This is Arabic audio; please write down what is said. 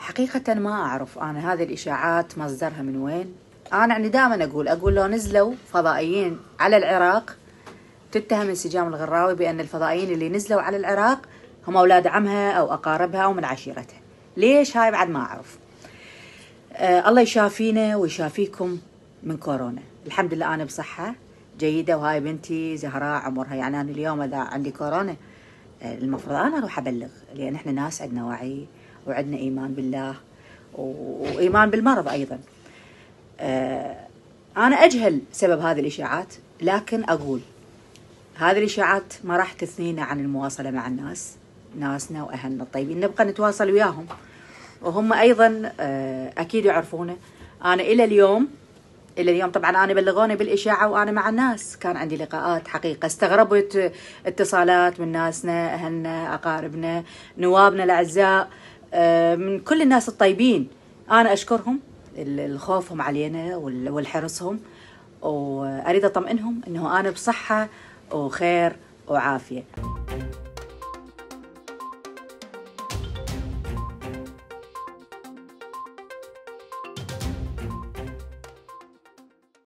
حقيقة ما أعرف أنا هذه الإشاعات مصدرها من وين أنا يعني دائما أقول أقول لو نزلوا فضائيين على العراق تتهم انسجام الغراوي بأن الفضائيين اللي نزلوا على العراق هم أولاد عمها أو أقاربها أو من عشيرتها ليش هاي بعد ما أعرف آه الله يشافينا ويشافيكم من كورونا الحمد لله أنا بصحة جيدة وهاي بنتي زهراء عمرها يعني أنا اليوم إذا عندي كورونا آه، المفروض أنا أروح أبلغ لأن إحنا ناس عندنا وعي وعندنا إيمان بالله وإيمان بالمرض أيضا آه، أنا أجهل سبب هذه الإشاعات لكن أقول هذه الإشاعات ما راح تثنينا عن المواصلة مع الناس ناسنا وأهلنا الطيبين نبقى نتواصل وياهم وهم أيضا آه، أكيد يعرفونه أنا إلى اليوم الى اليوم طبعا انا بلغوني بالاشاعه وانا مع الناس كان عندي لقاءات حقيقه استغربت اتصالات من ناسنا اهلنا اقاربنا نوابنا الاعزاء آه، من كل الناس الطيبين انا اشكرهم الخوفهم علينا والحرصهم واريد اطمئنهم انه انا بصحه وخير وعافيه